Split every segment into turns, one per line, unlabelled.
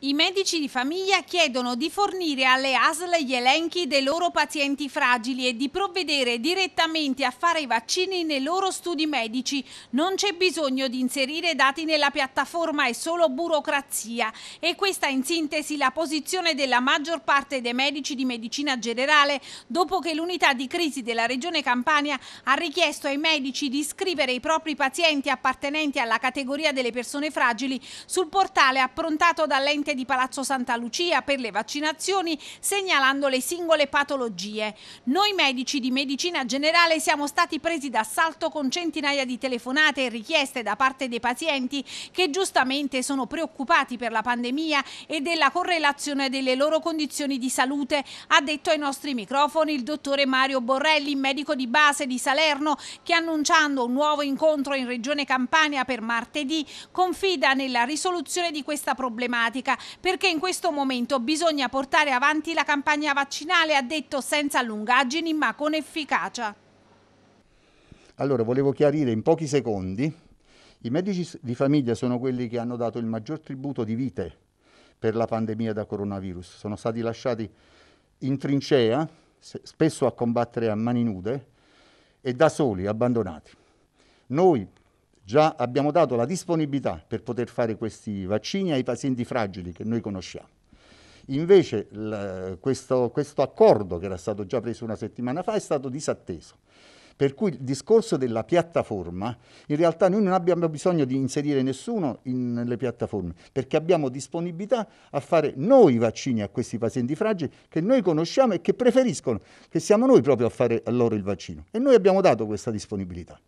I medici di famiglia chiedono di fornire alle ASL gli elenchi dei loro pazienti fragili e di provvedere direttamente a fare i vaccini nei loro studi medici. Non c'è bisogno di inserire dati nella piattaforma, è solo burocrazia. E questa in sintesi la posizione della maggior parte dei medici di medicina generale dopo che l'unità di crisi della Regione Campania ha richiesto ai medici di scrivere i propri pazienti appartenenti alla categoria delle persone fragili sul portale approntato dalla dall'ente di Palazzo Santa Lucia per le vaccinazioni, segnalando le singole patologie. Noi medici di medicina generale siamo stati presi d'assalto con centinaia di telefonate e richieste da parte dei pazienti che giustamente sono preoccupati per la pandemia e della correlazione delle loro condizioni di salute, ha detto ai nostri microfoni il dottore Mario Borrelli, medico di base di Salerno, che annunciando un nuovo incontro in Regione Campania per martedì confida nella risoluzione di questa problematica pratica perché in questo momento bisogna portare avanti la campagna vaccinale, ha detto senza lungaggini ma con efficacia.
Allora, volevo chiarire in pochi secondi, i medici di famiglia sono quelli che hanno dato il maggior tributo di vite per la pandemia da coronavirus, sono stati lasciati in trincea, spesso a combattere a mani nude e da soli, abbandonati. Noi Già abbiamo dato la disponibilità per poter fare questi vaccini ai pazienti fragili che noi conosciamo. Invece questo, questo accordo che era stato già preso una settimana fa è stato disatteso. Per cui il discorso della piattaforma, in realtà noi non abbiamo bisogno di inserire nessuno in, nelle piattaforme, perché abbiamo disponibilità a fare noi i vaccini a questi pazienti fragili che noi conosciamo e che preferiscono, che siamo noi proprio a fare a loro il vaccino. E noi abbiamo dato questa disponibilità.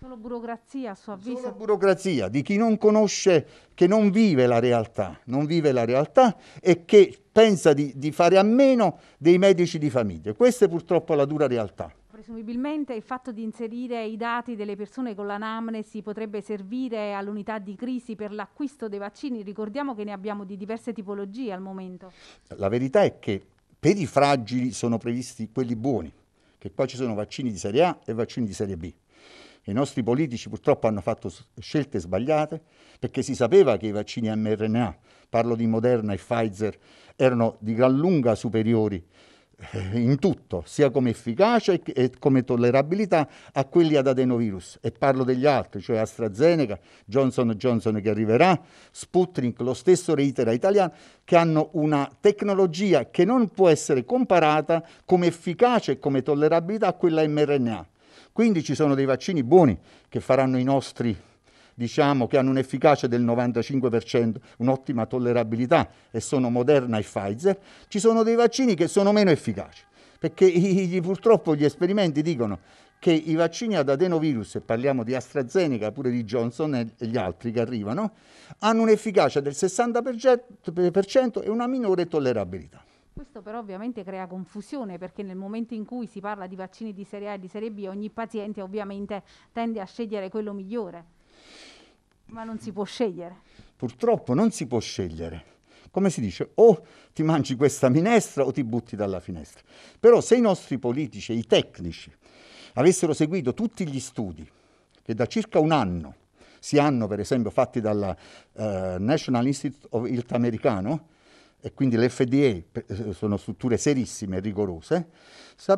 Solo burocrazia a suo avviso? Solo
burocrazia di chi non conosce, che non vive la realtà, non vive la realtà e che pensa di, di fare a meno dei medici di famiglia. Questa è purtroppo la dura realtà.
Presumibilmente il fatto di inserire i dati delle persone con l'anamnesi potrebbe servire all'unità di crisi per l'acquisto dei vaccini. Ricordiamo che ne abbiamo di diverse tipologie al momento.
La verità è che per i fragili sono previsti quelli buoni, che poi ci sono vaccini di serie A e vaccini di serie B. I nostri politici purtroppo hanno fatto scelte sbagliate perché si sapeva che i vaccini mRNA, parlo di Moderna e Pfizer, erano di gran lunga superiori eh, in tutto, sia come efficacia e come tollerabilità a quelli ad adenovirus. E parlo degli altri, cioè AstraZeneca, Johnson Johnson che arriverà, Sputnik, lo stesso reitera italiano, che hanno una tecnologia che non può essere comparata come efficacia e come tollerabilità a quella mRNA. Quindi ci sono dei vaccini buoni che faranno i nostri, diciamo, che hanno un'efficacia del 95%, un'ottima tollerabilità e sono Moderna e Pfizer. Ci sono dei vaccini che sono meno efficaci, perché i, purtroppo gli esperimenti dicono che i vaccini ad adenovirus, e parliamo di AstraZeneca, pure di Johnson e gli altri che arrivano, hanno un'efficacia del 60% e una minore tollerabilità.
Questo però ovviamente crea confusione perché nel momento in cui si parla di vaccini di serie A e di serie B ogni paziente ovviamente tende a scegliere quello migliore, ma non si può scegliere.
Purtroppo non si può scegliere come si dice, o ti mangi questa minestra o ti butti dalla finestra. Però se i nostri politici e i tecnici avessero seguito tutti gli studi che da circa un anno si hanno, per esempio, fatti dalla uh, National Institute of Health americano, e quindi l'FDA eh, sono strutture serissime e rigorose,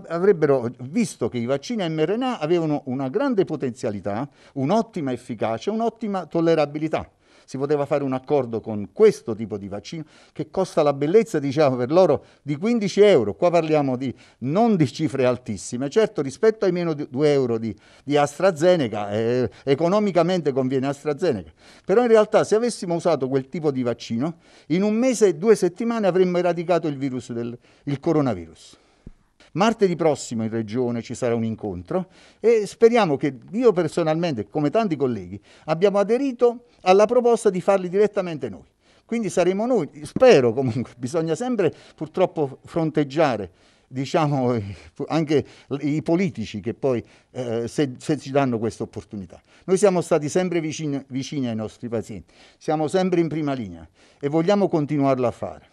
avrebbero visto che i vaccini a mRNA avevano una grande potenzialità, un'ottima efficacia, un'ottima tollerabilità si poteva fare un accordo con questo tipo di vaccino che costa la bellezza, diciamo, per loro di 15 euro. Qua parliamo di, non di cifre altissime. Certo, rispetto ai meno 2 euro di, di AstraZeneca, eh, economicamente conviene AstraZeneca. Però in realtà se avessimo usato quel tipo di vaccino, in un mese e due settimane avremmo eradicato il virus del il coronavirus. Martedì prossimo in Regione ci sarà un incontro e speriamo che io personalmente, come tanti colleghi, abbiamo aderito alla proposta di farli direttamente noi. Quindi saremo noi, spero comunque, bisogna sempre purtroppo fronteggiare diciamo, anche i politici che poi eh, se, se, ci danno questa opportunità. Noi siamo stati sempre vicini, vicini ai nostri pazienti, siamo sempre in prima linea e vogliamo continuarlo a fare.